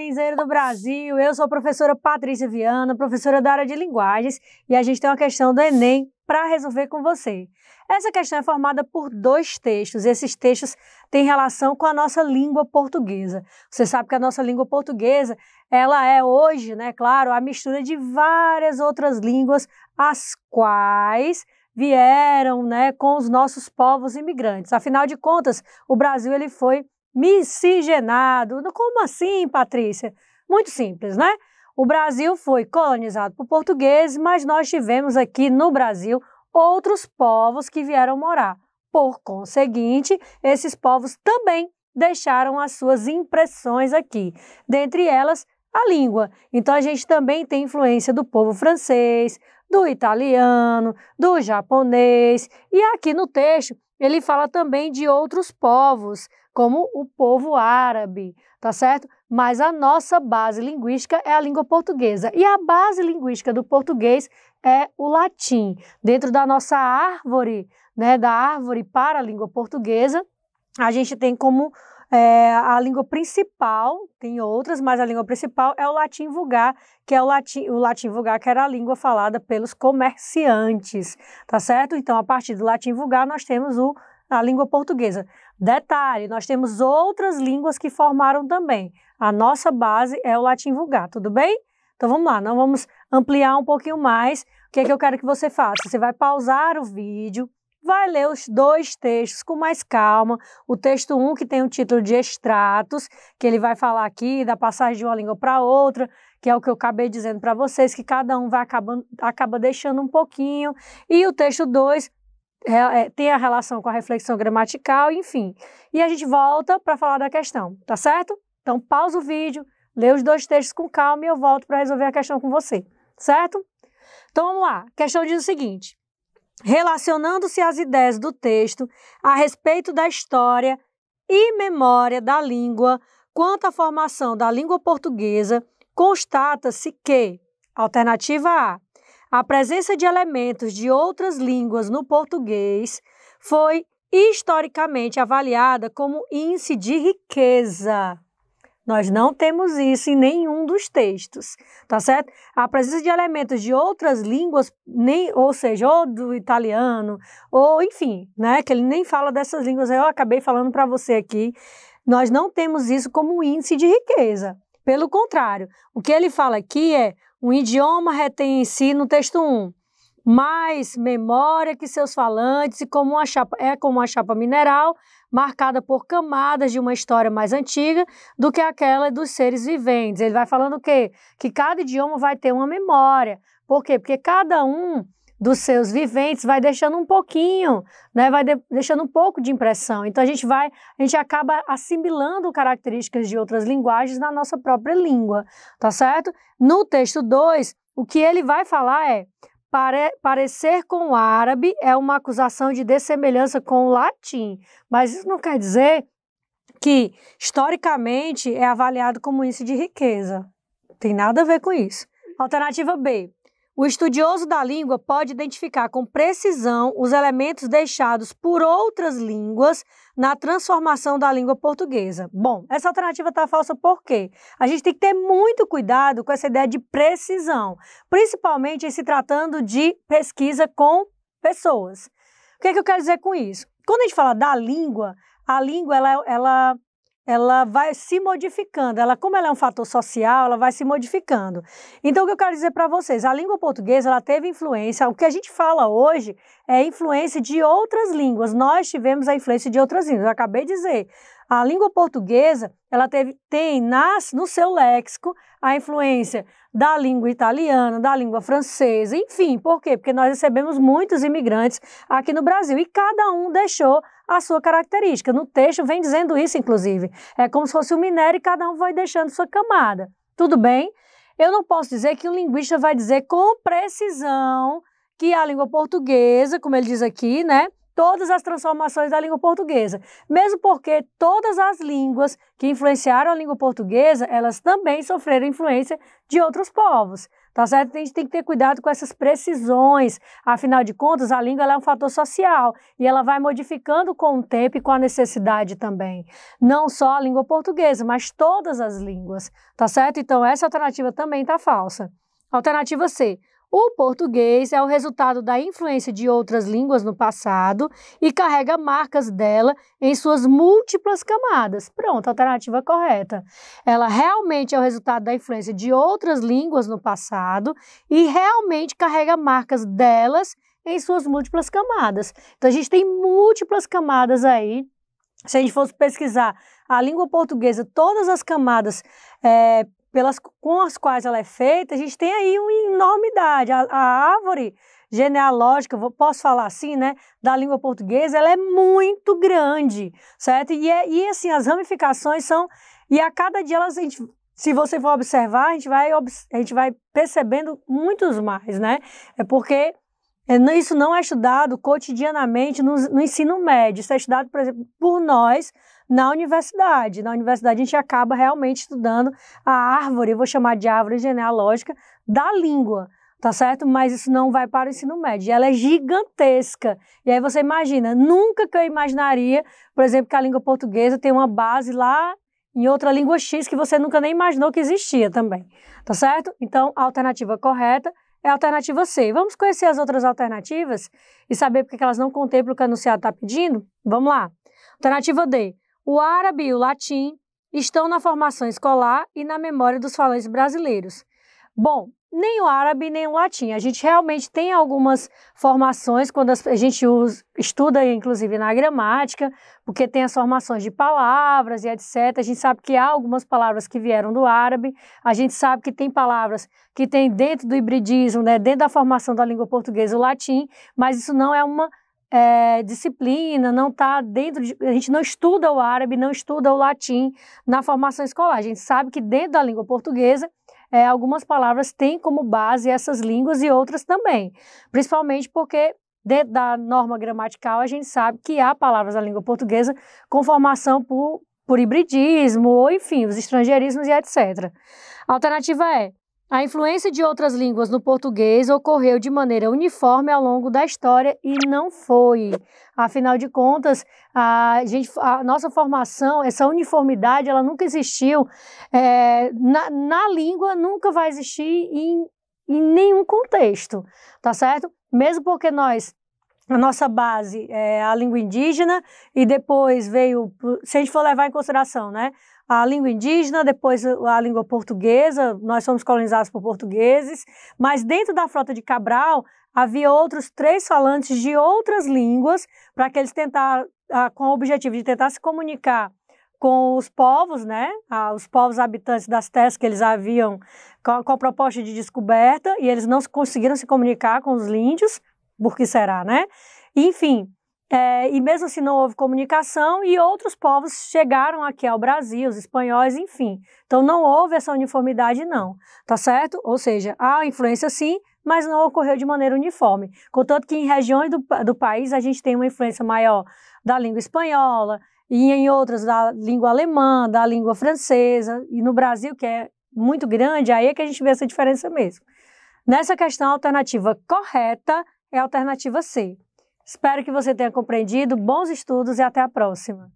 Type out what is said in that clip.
carnizeiro do Brasil. Eu sou a professora Patrícia Viana, professora da área de linguagens, e a gente tem uma questão do Enem para resolver com você. Essa questão é formada por dois textos, e esses textos têm relação com a nossa língua portuguesa. Você sabe que a nossa língua portuguesa, ela é hoje, né, claro, a mistura de várias outras línguas, as quais vieram, né, com os nossos povos imigrantes. Afinal de contas, o Brasil ele foi miscigenado. Como assim, Patrícia? Muito simples, né? O Brasil foi colonizado por portugueses, mas nós tivemos aqui no Brasil outros povos que vieram morar. Por conseguinte, esses povos também deixaram as suas impressões aqui, dentre elas a língua. Então a gente também tem influência do povo francês, do italiano, do japonês. E aqui no texto ele fala também de outros povos como o povo árabe, tá certo? Mas a nossa base linguística é a língua portuguesa. E a base linguística do português é o latim. Dentro da nossa árvore, né, da árvore para a língua portuguesa, a gente tem como é, a língua principal, tem outras, mas a língua principal é o latim vulgar, que é o latim, o latim vulgar que era a língua falada pelos comerciantes, tá certo? Então, a partir do latim vulgar, nós temos o, a língua portuguesa. Detalhe, nós temos outras línguas que formaram também. A nossa base é o latim vulgar, tudo bem? Então vamos lá, nós vamos ampliar um pouquinho mais. O que é que eu quero que você faça? Você vai pausar o vídeo, vai ler os dois textos com mais calma. O texto 1, um, que tem o título de extratos, que ele vai falar aqui da passagem de uma língua para outra, que é o que eu acabei dizendo para vocês, que cada um vai acabando, acaba deixando um pouquinho. E o texto 2, é, tem a relação com a reflexão gramatical, enfim. E a gente volta para falar da questão, tá certo? Então pausa o vídeo, lê os dois textos com calma e eu volto para resolver a questão com você, certo? Então vamos lá. A questão diz o seguinte: relacionando-se às ideias do texto a respeito da história e memória da língua quanto à formação da língua portuguesa, constata-se que alternativa A a presença de elementos de outras línguas no português foi historicamente avaliada como índice de riqueza. Nós não temos isso em nenhum dos textos, tá certo? A presença de elementos de outras línguas, nem, ou seja, ou do italiano, ou enfim, né, que ele nem fala dessas línguas, eu acabei falando para você aqui. Nós não temos isso como índice de riqueza. Pelo contrário, o que ele fala aqui é um idioma retém em si, no texto 1, mais memória que seus falantes e como uma chapa, é como uma chapa mineral marcada por camadas de uma história mais antiga do que aquela dos seres viventes. Ele vai falando o quê? Que cada idioma vai ter uma memória. Por quê? Porque cada um dos seus viventes vai deixando um pouquinho, né? Vai de, deixando um pouco de impressão. Então a gente vai, a gente acaba assimilando características de outras linguagens na nossa própria língua, tá certo? No texto 2, o que ele vai falar é: Pare, parecer com o árabe é uma acusação de dessemelhança com o latim, mas isso não quer dizer que historicamente é avaliado como isso de riqueza. Tem nada a ver com isso. Alternativa B. O estudioso da língua pode identificar com precisão os elementos deixados por outras línguas na transformação da língua portuguesa. Bom, essa alternativa está falsa por quê? A gente tem que ter muito cuidado com essa ideia de precisão, principalmente em se tratando de pesquisa com pessoas. O que, é que eu quero dizer com isso? Quando a gente fala da língua, a língua ela, ela ela vai se modificando. Ela, como ela é um fator social, ela vai se modificando. Então, o que eu quero dizer para vocês, a língua portuguesa, ela teve influência, o que a gente fala hoje é influência de outras línguas. Nós tivemos a influência de outras línguas. Eu acabei de dizer, a língua portuguesa, ela teve, tem nas, no seu léxico a influência da língua italiana, da língua francesa, enfim. Por quê? Porque nós recebemos muitos imigrantes aqui no Brasil e cada um deixou a sua característica. No texto vem dizendo isso, inclusive. É como se fosse um minério e cada um vai deixando sua camada. Tudo bem? Eu não posso dizer que um linguista vai dizer com precisão que a língua portuguesa, como ele diz aqui, né? Todas as transformações da língua portuguesa. Mesmo porque todas as línguas que influenciaram a língua portuguesa, elas também sofreram influência de outros povos. Tá certo? A gente tem que ter cuidado com essas precisões. Afinal de contas, a língua é um fator social e ela vai modificando com o tempo e com a necessidade também. Não só a língua portuguesa, mas todas as línguas. Tá certo? Então, essa alternativa também está falsa. Alternativa C. O português é o resultado da influência de outras línguas no passado e carrega marcas dela em suas múltiplas camadas. Pronto, alternativa correta. Ela realmente é o resultado da influência de outras línguas no passado e realmente carrega marcas delas em suas múltiplas camadas. Então a gente tem múltiplas camadas aí se a gente fosse pesquisar a língua portuguesa, todas as camadas é, pelas, com as quais ela é feita, a gente tem aí uma enormidade. A, a árvore genealógica, posso falar assim, né, da língua portuguesa, ela é muito grande, certo? E, é, e assim, as ramificações são... E a cada dia elas, a gente se você for observar, a gente vai, a gente vai percebendo muitos mais, né? É porque é, isso não é estudado cotidianamente no, no ensino médio, isso é estudado, por exemplo, por nós na universidade. Na universidade a gente acaba realmente estudando a árvore, eu vou chamar de árvore genealógica, da língua tá certo? Mas isso não vai para o ensino médio. Ela é gigantesca. E aí você imagina, nunca que eu imaginaria, por exemplo, que a língua portuguesa tem uma base lá em outra língua X que você nunca nem imaginou que existia também, tá certo? Então, a alternativa correta é a alternativa C. Vamos conhecer as outras alternativas e saber por que elas não contemplam o que o anunciado está pedindo? Vamos lá. Alternativa D o árabe e o latim estão na formação escolar e na memória dos falantes brasileiros. Bom, nem o árabe nem o latim. A gente realmente tem algumas formações quando a gente usa, estuda, inclusive na gramática, porque tem as formações de palavras e etc. A gente sabe que há algumas palavras que vieram do árabe. A gente sabe que tem palavras que tem dentro do hibridismo, né, dentro da formação da língua portuguesa o latim, mas isso não é uma é, disciplina, não está dentro de, A gente não estuda o árabe, não estuda o latim na formação escolar. A gente sabe que dentro da língua portuguesa, é, algumas palavras têm como base essas línguas e outras também. Principalmente porque dentro da norma gramatical a gente sabe que há palavras da língua portuguesa com formação por, por hibridismo, ou enfim, os estrangeirismos e etc. A alternativa é a influência de outras línguas no português ocorreu de maneira uniforme ao longo da história e não foi. Afinal de contas, a, gente, a nossa formação, essa uniformidade, ela nunca existiu. É, na, na, língua, nunca vai existir em, em nenhum contexto, tá certo? Mesmo porque nós a nossa base é a língua indígena e depois veio, se a gente for levar em consideração, né, a língua indígena, depois a língua portuguesa, nós somos colonizados por portugueses, mas dentro da frota de Cabral havia outros três falantes de outras línguas para que eles tentaram, ah, com o objetivo de tentar se comunicar com os povos, né, ah, os povos habitantes das terras que eles haviam com a proposta de descoberta e eles não conseguiram se comunicar com os índios por que será, né? Enfim, é, e mesmo assim não houve comunicação e outros povos chegaram aqui ao Brasil, os espanhóis, enfim. Então não houve essa uniformidade não, tá certo? Ou seja, há influência sim, mas não ocorreu de maneira uniforme. Contanto que em regiões do, do país a gente tem uma influência maior da língua espanhola e em outras da língua alemã, da língua francesa e no Brasil que é muito grande, aí é que a gente vê essa diferença mesmo. Nessa questão, a alternativa correta é a alternativa C. Espero que você tenha compreendido. Bons estudos e até a próxima!